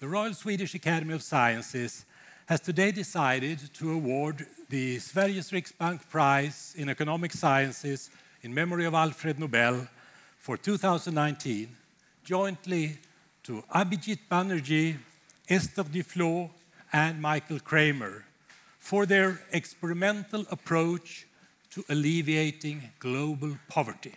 the Royal Swedish Academy of Sciences has today decided to award the Sveriges Riksbank Prize in Economic Sciences in memory of Alfred Nobel for 2019, jointly to Abhijit Banerjee, Esther Duflo, and Michael Kramer for their experimental approach to alleviating global poverty.